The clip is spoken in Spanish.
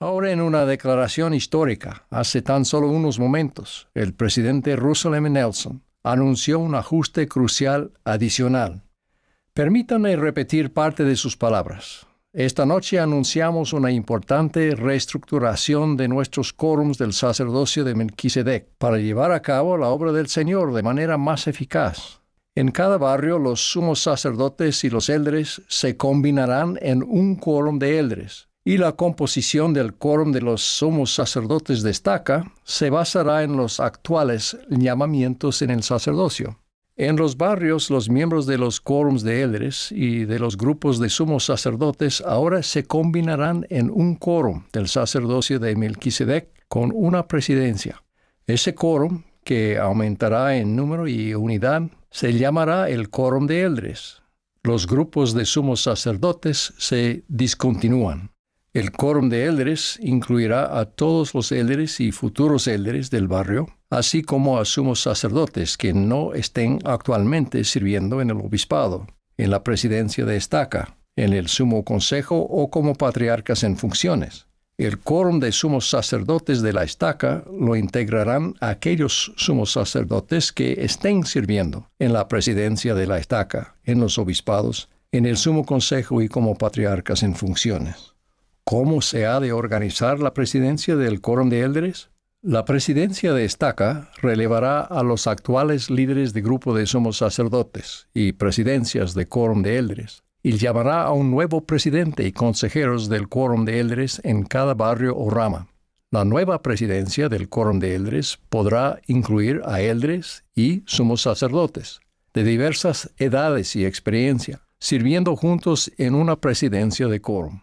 Ahora en una declaración histórica, hace tan solo unos momentos, el presidente Russell M. Nelson anunció un ajuste crucial adicional. Permítanme repetir parte de sus palabras. Esta noche anunciamos una importante reestructuración de nuestros quórums del sacerdocio de Melquisedec para llevar a cabo la obra del Señor de manera más eficaz. En cada barrio, los sumos sacerdotes y los eldres se combinarán en un quórum de eldres, y la composición del quórum de los sumos sacerdotes destaca, se basará en los actuales llamamientos en el sacerdocio. En los barrios, los miembros de los quórums de Eldres y de los grupos de sumos sacerdotes ahora se combinarán en un quórum del sacerdocio de Melquisedec con una presidencia. Ese quórum, que aumentará en número y unidad, se llamará el quórum de Eldres. Los grupos de sumos sacerdotes se discontinúan. El quórum de élderes incluirá a todos los élderes y futuros élderes del barrio, así como a sumos sacerdotes que no estén actualmente sirviendo en el obispado, en la presidencia de estaca, en el sumo consejo o como patriarcas en funciones. El quórum de sumos sacerdotes de la estaca lo integrarán aquellos sumos sacerdotes que estén sirviendo en la presidencia de la estaca, en los obispados, en el sumo consejo y como patriarcas en funciones cómo se ha de organizar la presidencia del Quórum de Eldres? La presidencia de Estaca relevará a los actuales líderes de grupo de somos sacerdotes y presidencias de Quórum de Eldres. y llamará a un nuevo presidente y consejeros del Quórum de Eldres en cada barrio o rama. La nueva presidencia del Quórum de Eldres podrá incluir a Eldres y somos sacerdotes de diversas edades y experiencia, sirviendo juntos en una presidencia de quórum.